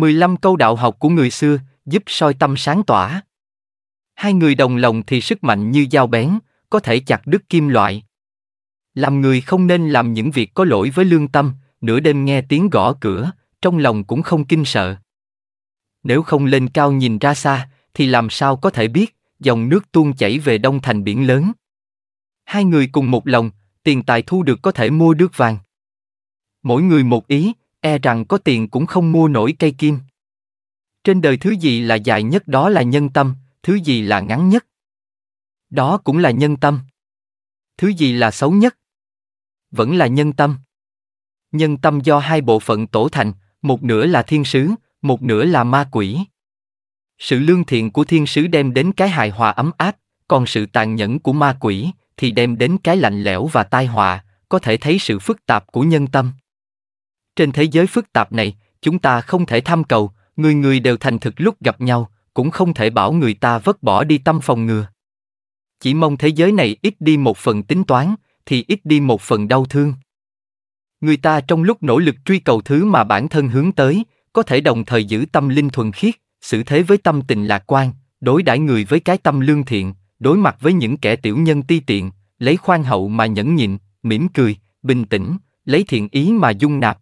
15 câu đạo học của người xưa, giúp soi tâm sáng tỏa. Hai người đồng lòng thì sức mạnh như dao bén, có thể chặt đứt kim loại. Làm người không nên làm những việc có lỗi với lương tâm, nửa đêm nghe tiếng gõ cửa, trong lòng cũng không kinh sợ. Nếu không lên cao nhìn ra xa, thì làm sao có thể biết, dòng nước tuôn chảy về đông thành biển lớn. Hai người cùng một lòng, tiền tài thu được có thể mua được vàng. Mỗi người một ý, e rằng có tiền cũng không mua nổi cây kim. Trên đời thứ gì là dài nhất đó là nhân tâm, thứ gì là ngắn nhất? Đó cũng là nhân tâm. Thứ gì là xấu nhất? Vẫn là nhân tâm. Nhân tâm do hai bộ phận tổ thành, một nửa là thiên sứ, một nửa là ma quỷ. Sự lương thiện của thiên sứ đem đến cái hài hòa ấm áp, còn sự tàn nhẫn của ma quỷ thì đem đến cái lạnh lẽo và tai họa, có thể thấy sự phức tạp của nhân tâm. Trên thế giới phức tạp này, chúng ta không thể tham cầu, người người đều thành thực lúc gặp nhau, cũng không thể bảo người ta vứt bỏ đi tâm phòng ngừa. Chỉ mong thế giới này ít đi một phần tính toán, thì ít đi một phần đau thương. Người ta trong lúc nỗ lực truy cầu thứ mà bản thân hướng tới, có thể đồng thời giữ tâm linh thuần khiết, xử thế với tâm tình lạc quan, đối đãi người với cái tâm lương thiện, đối mặt với những kẻ tiểu nhân ti tiện, lấy khoan hậu mà nhẫn nhịn, mỉm cười, bình tĩnh, lấy thiện ý mà dung nạp,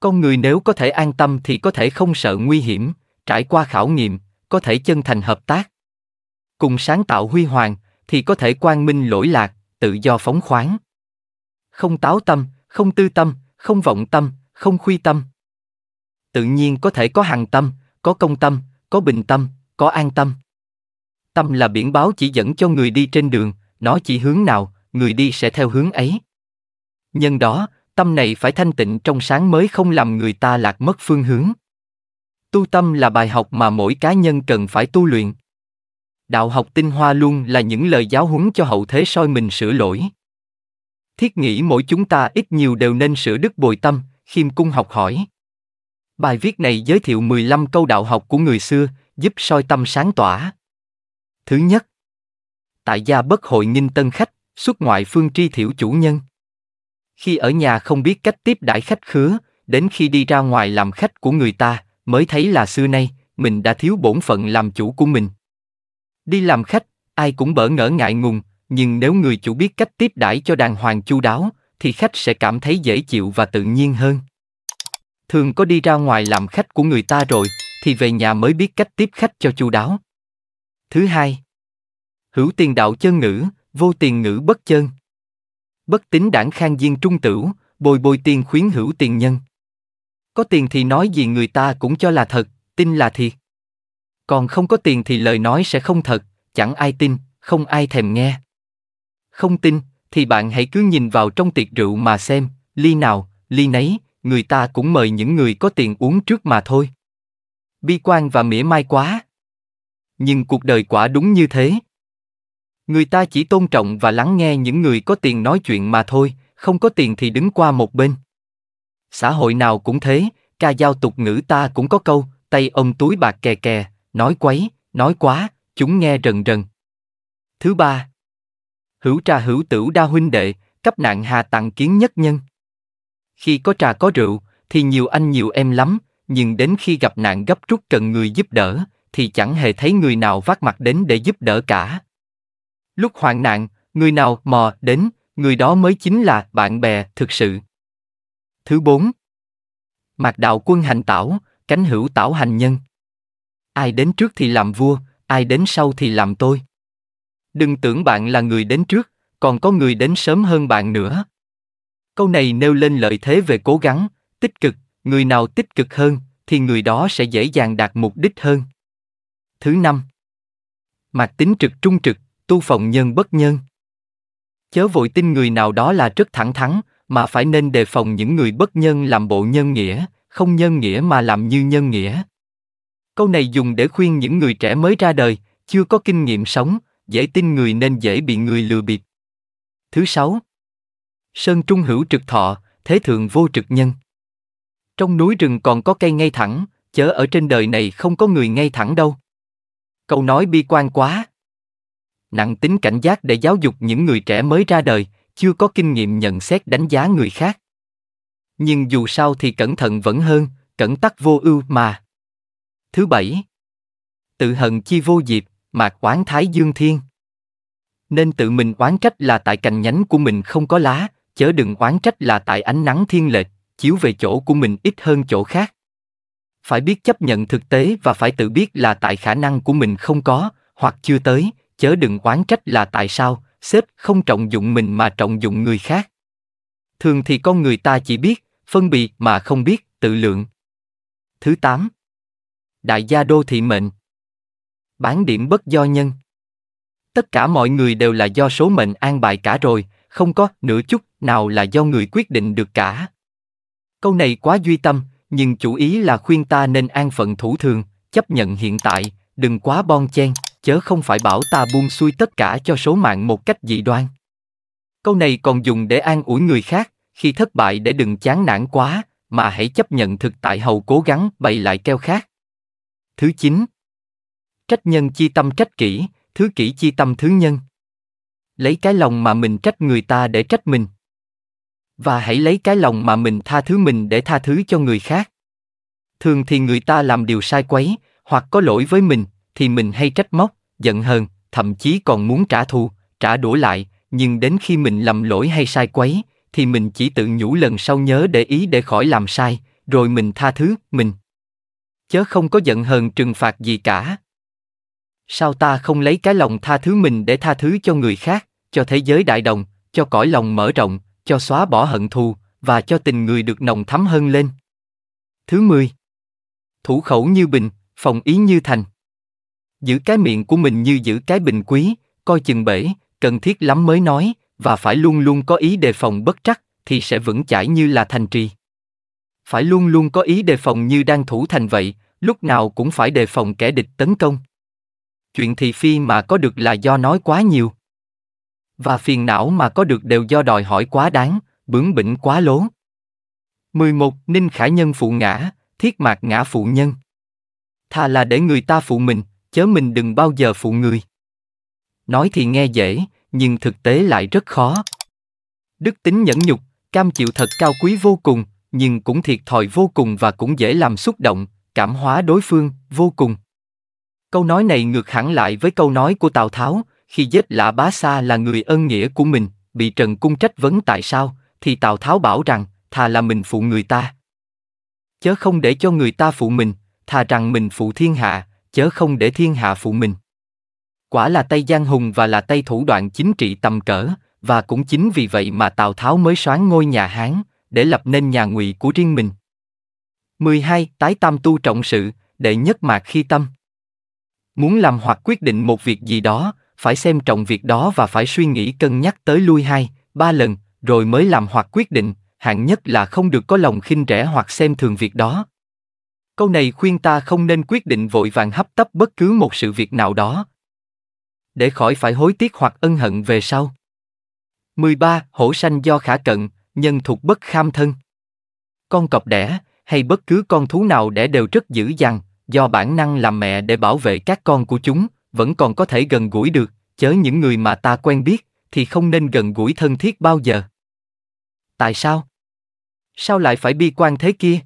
con người nếu có thể an tâm thì có thể không sợ nguy hiểm, trải qua khảo nghiệm, có thể chân thành hợp tác. Cùng sáng tạo huy hoàng, thì có thể quang minh lỗi lạc, tự do phóng khoáng. Không táo tâm, không tư tâm, không vọng tâm, không khuy tâm. Tự nhiên có thể có hằng tâm, có công tâm, có bình tâm, có an tâm. Tâm là biển báo chỉ dẫn cho người đi trên đường, nó chỉ hướng nào, người đi sẽ theo hướng ấy. Nhân đó, tâm này phải thanh tịnh trong sáng mới không làm người ta lạc mất phương hướng. Tu tâm là bài học mà mỗi cá nhân cần phải tu luyện. Đạo học tinh hoa luôn là những lời giáo huấn cho hậu thế soi mình sửa lỗi. Thiết nghĩ mỗi chúng ta ít nhiều đều nên sửa đức bồi tâm, khiêm cung học hỏi. Bài viết này giới thiệu 15 câu đạo học của người xưa, giúp soi tâm sáng tỏa. Thứ nhất, tại gia bất hội nghinh tân khách, xuất ngoại phương tri thiểu chủ nhân khi ở nhà không biết cách tiếp đãi khách khứa, đến khi đi ra ngoài làm khách của người ta, mới thấy là xưa nay, mình đã thiếu bổn phận làm chủ của mình. Đi làm khách, ai cũng bỡ ngỡ ngại ngùng, nhưng nếu người chủ biết cách tiếp đãi cho đàng hoàng chu đáo, thì khách sẽ cảm thấy dễ chịu và tự nhiên hơn. Thường có đi ra ngoài làm khách của người ta rồi, thì về nhà mới biết cách tiếp khách cho chu đáo. Thứ hai, hữu tiền đạo chân ngữ, vô tiền ngữ bất chân bất tính đảng khang diên trung tửu, bồi bồi tiền khuyến hữu tiền nhân. Có tiền thì nói gì người ta cũng cho là thật, tin là thiệt. Còn không có tiền thì lời nói sẽ không thật, chẳng ai tin, không ai thèm nghe. Không tin, thì bạn hãy cứ nhìn vào trong tiệc rượu mà xem, ly nào, ly nấy, người ta cũng mời những người có tiền uống trước mà thôi. Bi quan và mỉa mai quá. Nhưng cuộc đời quả đúng như thế, Người ta chỉ tôn trọng và lắng nghe những người có tiền nói chuyện mà thôi, không có tiền thì đứng qua một bên. Xã hội nào cũng thế, ca dao tục ngữ ta cũng có câu, tay ông túi bạc kè kè, nói quấy, nói quá, chúng nghe rần rần. Thứ ba, hữu trà hữu tửu đa huynh đệ, cấp nạn hà tặng kiến nhất nhân. Khi có trà có rượu, thì nhiều anh nhiều em lắm, nhưng đến khi gặp nạn gấp rút cần người giúp đỡ, thì chẳng hề thấy người nào vác mặt đến để giúp đỡ cả. Lúc hoạn nạn, người nào mò đến, người đó mới chính là bạn bè thực sự. Thứ bốn Mạc đạo quân hành tảo, cánh hữu tảo hành nhân. Ai đến trước thì làm vua, ai đến sau thì làm tôi. Đừng tưởng bạn là người đến trước, còn có người đến sớm hơn bạn nữa. Câu này nêu lên lợi thế về cố gắng, tích cực, người nào tích cực hơn thì người đó sẽ dễ dàng đạt mục đích hơn. Thứ năm. Mạc tính trực trung trực, tu phòng nhân bất nhân. Chớ vội tin người nào đó là rất thẳng thắn, mà phải nên đề phòng những người bất nhân làm bộ nhân nghĩa, không nhân nghĩa mà làm như nhân nghĩa. Câu này dùng để khuyên những người trẻ mới ra đời, chưa có kinh nghiệm sống, dễ tin người nên dễ bị người lừa bịp. Thứ sáu. Sơn trung hữu trực thọ, thế thượng vô trực nhân. Trong núi rừng còn có cây ngay thẳng, chớ ở trên đời này không có người ngay thẳng đâu. Câu nói bi quan quá nặng tính cảnh giác để giáo dục những người trẻ mới ra đời, chưa có kinh nghiệm nhận xét đánh giá người khác. Nhưng dù sao thì cẩn thận vẫn hơn, cẩn tắc vô ưu mà. Thứ bảy. Tự hận chi vô dịp mạc oán thái dương thiên. Nên tự mình oán trách là tại cành nhánh của mình không có lá, chớ đừng oán trách là tại ánh nắng thiên lệch, chiếu về chỗ của mình ít hơn chỗ khác. Phải biết chấp nhận thực tế và phải tự biết là tại khả năng của mình không có, hoặc chưa tới, chớ đừng oán trách là tại sao sếp không trọng dụng mình mà trọng dụng người khác thường thì con người ta chỉ biết phân biệt mà không biết tự lượng thứ tám đại gia đô thị mệnh bán điểm bất do nhân tất cả mọi người đều là do số mệnh an bài cả rồi không có nửa chút nào là do người quyết định được cả câu này quá duy tâm nhưng chủ ý là khuyên ta nên an phận thủ thường chấp nhận hiện tại đừng quá bon chen chớ không phải bảo ta buông xuôi tất cả cho số mạng một cách dị đoan. Câu này còn dùng để an ủi người khác, khi thất bại để đừng chán nản quá, mà hãy chấp nhận thực tại hầu cố gắng bày lại keo khác. Thứ 9. Trách nhân chi tâm trách kỹ, thứ kỹ chi tâm thứ nhân. Lấy cái lòng mà mình trách người ta để trách mình. Và hãy lấy cái lòng mà mình tha thứ mình để tha thứ cho người khác. Thường thì người ta làm điều sai quấy, hoặc có lỗi với mình, thì mình hay trách móc giận hơn, thậm chí còn muốn trả thù, trả đũa lại, nhưng đến khi mình lầm lỗi hay sai quấy, thì mình chỉ tự nhủ lần sau nhớ để ý để khỏi làm sai, rồi mình tha thứ, mình. Chớ không có giận hờn trừng phạt gì cả. Sao ta không lấy cái lòng tha thứ mình để tha thứ cho người khác, cho thế giới đại đồng, cho cõi lòng mở rộng, cho xóa bỏ hận thù, và cho tình người được nồng thắm hơn lên. Thứ 10. Thủ khẩu như bình, phòng ý như thành. Giữ cái miệng của mình như giữ cái bình quý, coi chừng bể, cần thiết lắm mới nói, và phải luôn luôn có ý đề phòng bất trắc, thì sẽ vững chãi như là thành trì. Phải luôn luôn có ý đề phòng như đang thủ thành vậy, lúc nào cũng phải đề phòng kẻ địch tấn công. Chuyện thị phi mà có được là do nói quá nhiều. Và phiền não mà có được đều do đòi hỏi quá đáng, bướng bỉnh quá lố. 11. Ninh khả nhân phụ ngã, thiết mạc ngã phụ nhân. Thà là để người ta phụ mình, chớ mình đừng bao giờ phụ người. Nói thì nghe dễ, nhưng thực tế lại rất khó. Đức tính nhẫn nhục, cam chịu thật cao quý vô cùng, nhưng cũng thiệt thòi vô cùng và cũng dễ làm xúc động, cảm hóa đối phương, vô cùng. Câu nói này ngược hẳn lại với câu nói của Tào Tháo, khi giết lạ bá sa là người ân nghĩa của mình, bị Trần Cung trách vấn tại sao, thì Tào Tháo bảo rằng, thà là mình phụ người ta. Chớ không để cho người ta phụ mình, thà rằng mình phụ thiên hạ, chớ không để thiên hạ phụ mình. Quả là tay giang hùng và là tay thủ đoạn chính trị tầm cỡ, và cũng chính vì vậy mà Tào Tháo mới soán ngôi nhà Hán, để lập nên nhà ngụy của riêng mình. 12. Tái tam tu trọng sự, đệ nhất mạc khi tâm. Muốn làm hoặc quyết định một việc gì đó, phải xem trọng việc đó và phải suy nghĩ cân nhắc tới lui hai, ba lần, rồi mới làm hoặc quyết định, hạng nhất là không được có lòng khinh rẻ hoặc xem thường việc đó câu này khuyên ta không nên quyết định vội vàng hấp tấp bất cứ một sự việc nào đó. Để khỏi phải hối tiếc hoặc ân hận về sau. 13. Hổ sanh do khả cận, nhân thuộc bất kham thân. Con cọp đẻ, hay bất cứ con thú nào đẻ đều rất dữ dằn, do bản năng làm mẹ để bảo vệ các con của chúng, vẫn còn có thể gần gũi được, chớ những người mà ta quen biết, thì không nên gần gũi thân thiết bao giờ. Tại sao? Sao lại phải bi quan thế kia?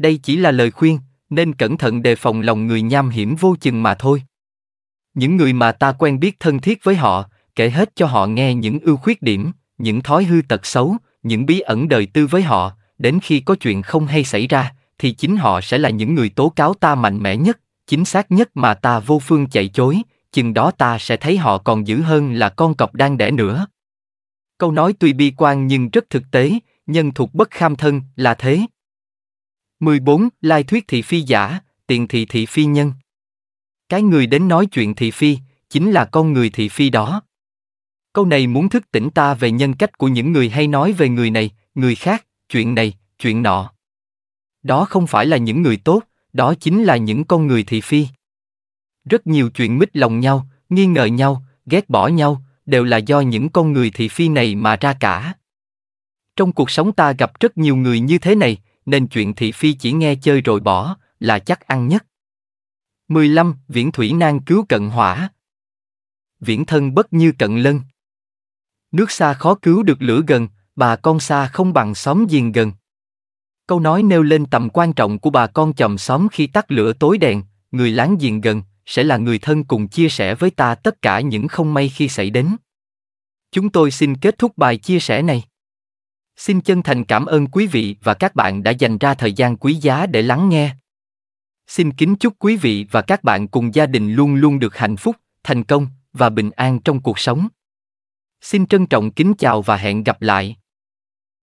Đây chỉ là lời khuyên, nên cẩn thận đề phòng lòng người nham hiểm vô chừng mà thôi. Những người mà ta quen biết thân thiết với họ, kể hết cho họ nghe những ưu khuyết điểm, những thói hư tật xấu, những bí ẩn đời tư với họ, đến khi có chuyện không hay xảy ra, thì chính họ sẽ là những người tố cáo ta mạnh mẽ nhất, chính xác nhất mà ta vô phương chạy chối, chừng đó ta sẽ thấy họ còn dữ hơn là con cọp đang đẻ nữa. Câu nói tuy bi quan nhưng rất thực tế, nhân thuộc bất kham thân là thế. 14. Lai thuyết thị phi giả, tiền thị thị phi nhân. Cái người đến nói chuyện thị phi, chính là con người thị phi đó. Câu này muốn thức tỉnh ta về nhân cách của những người hay nói về người này, người khác, chuyện này, chuyện nọ. Đó không phải là những người tốt, đó chính là những con người thị phi. Rất nhiều chuyện mít lòng nhau, nghi ngờ nhau, ghét bỏ nhau, đều là do những con người thị phi này mà ra cả. Trong cuộc sống ta gặp rất nhiều người như thế này, nên chuyện thị phi chỉ nghe chơi rồi bỏ, là chắc ăn nhất. 15. Viễn thủy nan cứu cận hỏa. Viễn thân bất như cận lân. Nước xa khó cứu được lửa gần, bà con xa không bằng xóm giềng gần. Câu nói nêu lên tầm quan trọng của bà con chồng xóm khi tắt lửa tối đèn, người láng giềng gần sẽ là người thân cùng chia sẻ với ta tất cả những không may khi xảy đến. Chúng tôi xin kết thúc bài chia sẻ này. Xin chân thành cảm ơn quý vị và các bạn đã dành ra thời gian quý giá để lắng nghe. Xin kính chúc quý vị và các bạn cùng gia đình luôn luôn được hạnh phúc, thành công và bình an trong cuộc sống. Xin trân trọng kính chào và hẹn gặp lại.